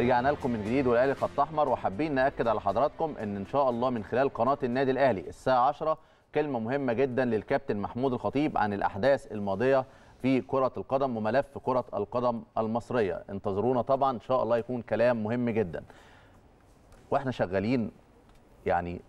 رجعنا لكم من جديد والاهلي خط احمر وحابين ناكد على حضراتكم ان ان شاء الله من خلال قناه النادي الاهلي الساعه 10 كلمه مهمه جدا للكابتن محمود الخطيب عن الاحداث الماضيه في كره القدم وملف كره القدم المصريه انتظرونا طبعا ان شاء الله يكون كلام مهم جدا واحنا شغالين يعني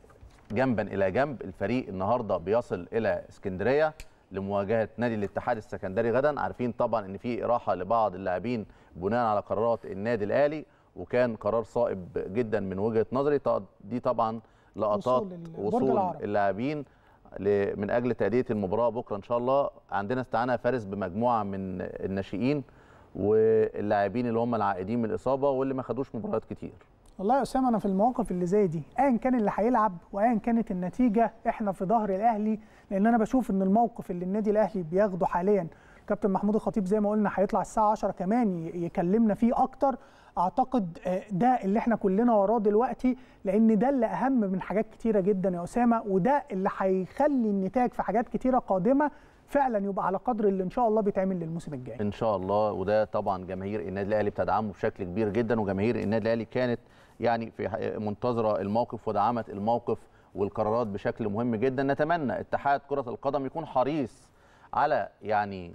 جنبا الى جنب الفريق النهارده بيصل الى اسكندريه لمواجهه نادي الاتحاد السكندري غدا عارفين طبعا ان في اراحه لبعض اللاعبين بناء على قرارات النادي الاهلي وكان قرار صائب جدا من وجهه نظري دي طبعا لقطات وصول اللاعبين من اجل تاديه المباراه بكره ان شاء الله عندنا استعانه فارس بمجموعه من الناشئين واللاعبين اللي هم العائدين من الاصابه واللي ما خدوش مباريات كتير والله يا اسامه انا في المواقف اللي زي دي ايا كان اللي هيلعب وايا كانت النتيجه احنا في ظهر الاهلي لان انا بشوف ان الموقف اللي النادي الاهلي بياخده حاليا كابتن محمود الخطيب زي ما قلنا هيطلع الساعه 10 كمان يكلمنا فيه اكتر اعتقد آه، ده اللي احنا كلنا وراه دلوقتي لان ده اللي اهم من حاجات كتيره جدا يا اسامه وده اللي هيخلي النتاج في حاجات كتيره قادمه فعلا يبقى على قدر اللي ان شاء الله بيتعمل للموسم الجاي ان شاء الله وده طبعا جماهير النادي الاهلي بتدعمه بشكل كبير جدا وجماهير النادي الاهلي كانت يعني في منتظره الموقف ودعمت الموقف والقرارات بشكل مهم جدا نتمنى اتحاد كره القدم يكون حريص على يعني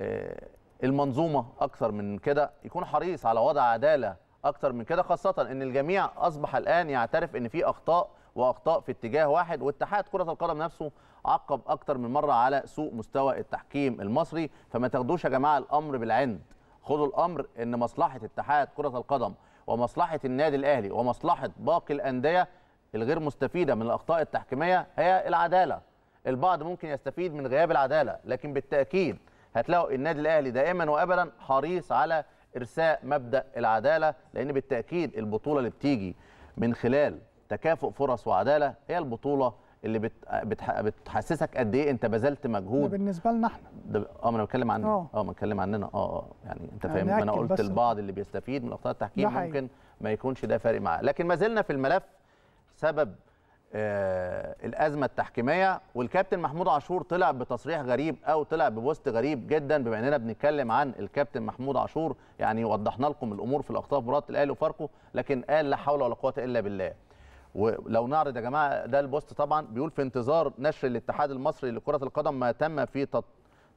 آه، المنظومه اكثر من كده يكون حريص على وضع عداله اكثر من كده خاصه ان الجميع اصبح الان يعترف ان في اخطاء واخطاء في اتجاه واحد واتحاد كره القدم نفسه عقب اكثر من مره على سوء مستوى التحكيم المصري فما تاخدوش يا جماعه الامر بالعند خدوا الامر ان مصلحه اتحاد كره القدم ومصلحه النادي الاهلي ومصلحه باقي الانديه الغير مستفيده من الاخطاء التحكيميه هي العداله البعض ممكن يستفيد من غياب العداله لكن بالتاكيد هتلاقوا النادي الاهلي دائما وابدا حريص على ارساء مبدا العداله لان بالتاكيد البطوله اللي بتيجي من خلال تكافؤ فرص وعداله هي البطوله اللي بت... بتحسسك قد ايه انت بذلت مجهود ده بالنسبه لنا احنا اه ما انا بتكلم عن آه. اه ما بتكلم عننا اه اه يعني انت يعني فاهم انا قلت البعض اللي بيستفيد من اخطاء التحكيم ممكن ما يكونش ده فارق معاه لكن ما زلنا في الملف سبب آه، الازمه التحكيميه والكابتن محمود عاشور طلع بتصريح غريب او طلع ببوست غريب جدا بما اننا بنتكلم عن الكابتن محمود عاشور يعني وضحنا لكم الامور في الاخطاء في مباراه الاهلي وفاركو لكن قال لا حول ولا قوه الا بالله ولو نعرض يا جماعه ده البوست طبعا بيقول في انتظار نشر الاتحاد المصري لكره القدم ما تم في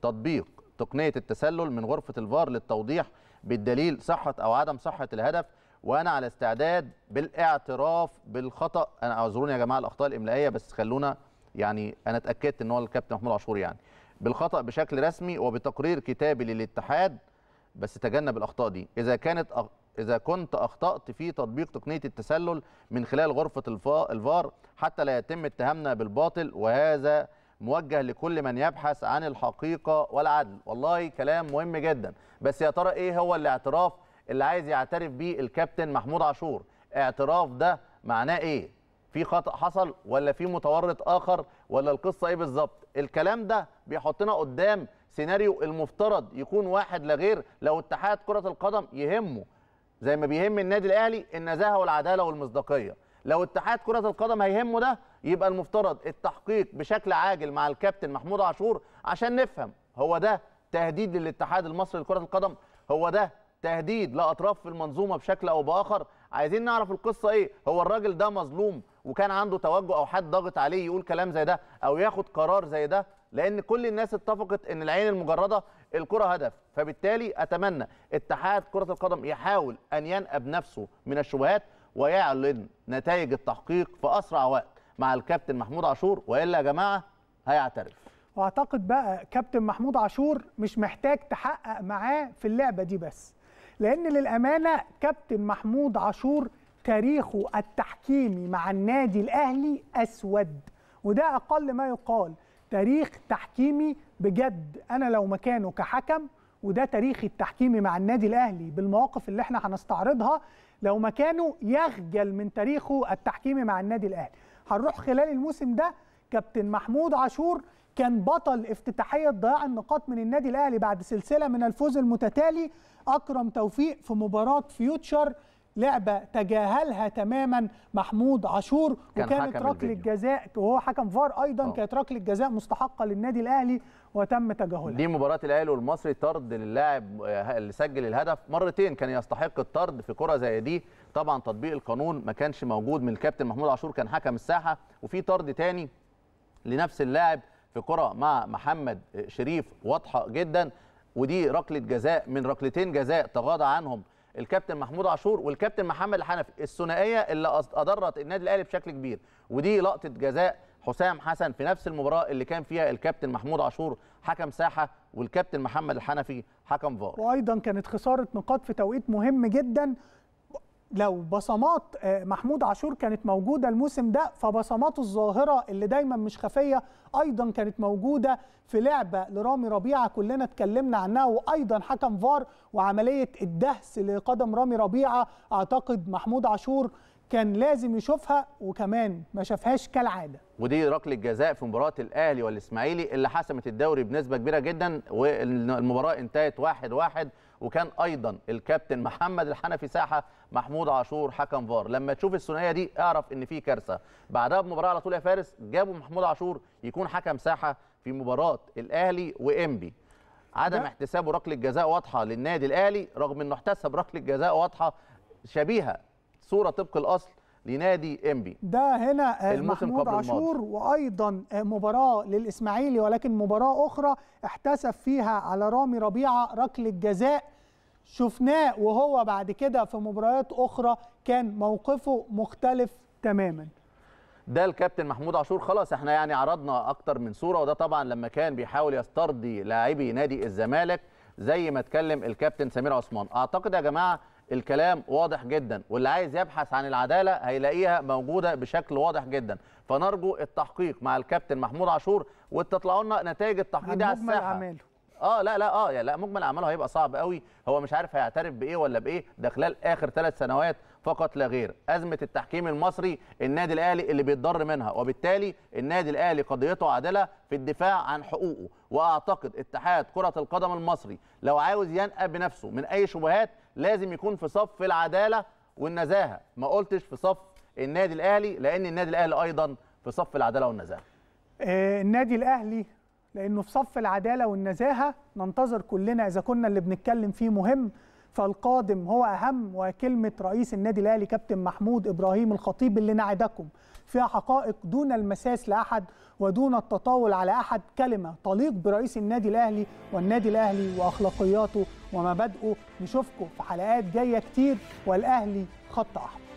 تطبيق تقنيه التسلل من غرفه الفار للتوضيح بالدليل صحه او عدم صحه الهدف وانا على استعداد بالاعتراف بالخطا انا اعذروني يا جماعه الاخطاء الاملائيه بس خلونا يعني انا اتاكدت ان هو الكابتن محمود عاشور يعني بالخطا بشكل رسمي وبتقرير كتابي للاتحاد بس تجنب الاخطاء دي اذا كانت أخ... اذا كنت اخطات في تطبيق تقنيه التسلل من خلال غرفه الفار حتى لا يتم اتهامنا بالباطل وهذا موجه لكل من يبحث عن الحقيقه والعدل والله كلام مهم جدا بس يا ترى ايه هو الاعتراف اللي عايز يعترف بيه الكابتن محمود عاشور اعتراف ده معناه ايه في خطا حصل ولا في متورط اخر ولا القصه ايه بالظبط الكلام ده بيحطنا قدام سيناريو المفترض يكون واحد لا غير لو اتحاد كره القدم يهمه زي ما بيهم النادي الاهلي النزاهه والعداله والمصداقيه لو اتحاد كره القدم هيهمه ده يبقى المفترض التحقيق بشكل عاجل مع الكابتن محمود عاشور عشان نفهم هو ده تهديد للاتحاد المصري لكره القدم هو ده تهديد لاطراف في المنظومه بشكل او باخر عايزين نعرف القصه ايه هو الراجل ده مظلوم وكان عنده توجه او حد ضاغط عليه يقول كلام زي ده او ياخد قرار زي ده لان كل الناس اتفقت ان العين المجرده الكره هدف فبالتالي اتمنى اتحاد كره القدم يحاول ان ينأى بنفسه من الشبهات ويعلن نتائج التحقيق في اسرع وقت مع الكابتن محمود عاشور والا يا جماعه هيعترف واعتقد بقى كابتن محمود عاشور مش محتاج تحقق معاه في اللعبه دي بس لان للامانه كابتن محمود عاشور تاريخه التحكيمي مع النادي الاهلي اسود وده اقل ما يقال تاريخ تحكيمي بجد انا لو مكانه كحكم وده تاريخي التحكيمي مع النادي الاهلي بالمواقف اللي احنا هنستعرضها لو مكانه يخجل من تاريخه التحكيمي مع النادي الاهلي هنروح خلال الموسم ده كابتن محمود عاشور كان بطل افتتاحية ضياع النقاط من النادي الأهلي بعد سلسلة من الفوز المتتالي أكرم توفيق في مباراة فيوتشر لعبة تجاهلها تماما محمود عاشور وكانت ركلة جزاء وهو حكم فار أيضا أوه. كانت ركلة جزاء مستحقة للنادي الأهلي وتم تجاهلها دي مباراة الأهلي والمصري طرد للاعب آه، اللي سجل الهدف مرتين كان يستحق الطرد في كرة زي دي طبعا تطبيق القانون ما كانش موجود من الكابتن محمود عاشور كان حكم الساحة وفي طرد تاني لنفس اللاعب في كره مع محمد شريف واضحه جدا ودي ركله جزاء من ركلتين جزاء تغاضى عنهم الكابتن محمود عاشور والكابتن محمد الحنفي الثنائيه اللي اضرت النادي الاهلي بشكل كبير ودي لقطه جزاء حسام حسن في نفس المباراه اللي كان فيها الكابتن محمود عاشور حكم ساحه والكابتن محمد الحنفي حكم فار وايضا كانت خساره نقاط في توقيت مهم جدا لو بصمات آه، محمود عاشور كانت موجودة الموسم ده فبصمات الظاهرة اللي دايما مش خفية أيضا كانت موجودة في لعبة لرامي ربيعة كلنا اتكلمنا عنها وأيضا حكم فار وعملية الدهس لقدم رامي ربيعة أعتقد محمود عاشور كان لازم يشوفها وكمان ما شافهاش كالعاده ودي ركله جزاء في مباراه الاهلي والاسماعيلي اللي حسمت الدوري بنسبه كبيره جدا والمباراه انتهت 1-1 وكان ايضا الكابتن محمد الحنفي ساحه محمود عاشور حكم فار لما تشوف الثنائيه دي اعرف ان في كارثه بعدها بمباراه على طول يا فارس جابوا محمود عاشور يكون حكم ساحه في مباراه الاهلي وانبي عدم احتساب ركله جزاء واضحه للنادي الاهلي رغم انه احتسب ركله جزاء واضحه شبيهه صوره طبق الاصل لنادي انبي ده هنا آه، محمود عاشور وايضا آه، مباراه للاسماعيلي ولكن مباراه اخرى احتسب فيها على رامي ربيعه ركله جزاء شفناه وهو بعد كده في مباريات اخرى كان موقفه مختلف تماما ده الكابتن محمود عاشور خلاص احنا يعني عرضنا اكتر من صوره وده طبعا لما كان بيحاول يسترضي لاعبي نادي الزمالك زي ما اتكلم الكابتن سمير عثمان اعتقد يا جماعه الكلام واضح جدا واللي عايز يبحث عن العداله هيلاقيها موجوده بشكل واضح جدا فنرجو التحقيق مع الكابتن محمود عاشور وتطلعوا لنا نتائج التحقيق دي على الساحه اعماله اه لا لا اه يعني لا مجمل اعماله هيبقى صعب قوي هو مش عارف هيعترف بايه ولا بايه ده خلال اخر ثلاث سنوات فقط لا غير ازمه التحكيم المصري النادي الاهلي اللي بيتضر منها وبالتالي النادي الاهلي قضيته عادله في الدفاع عن حقوقه واعتقد اتحاد كره القدم المصري لو عاوز ينقى بنفسه من اي شبهات لازم يكون في صف العداله والنزاهه ما قلتش في صف النادي الاهلي لان النادي الاهلي ايضا في صف العداله والنزاهه آه، النادي الاهلي لانه في صف العداله والنزاهه ننتظر كلنا اذا كنا اللي بنتكلم فيه مهم فالقادم هو أهم وكلمة رئيس النادي الأهلي كابتن محمود إبراهيم الخطيب اللي نعدكم فيها حقائق دون المساس لأحد ودون التطاول على أحد كلمة تليق برئيس النادي الأهلي والنادي الأهلي وأخلاقياته ومبادئه نشوفكم في حلقات جاية كتير والأهلي خط أحمر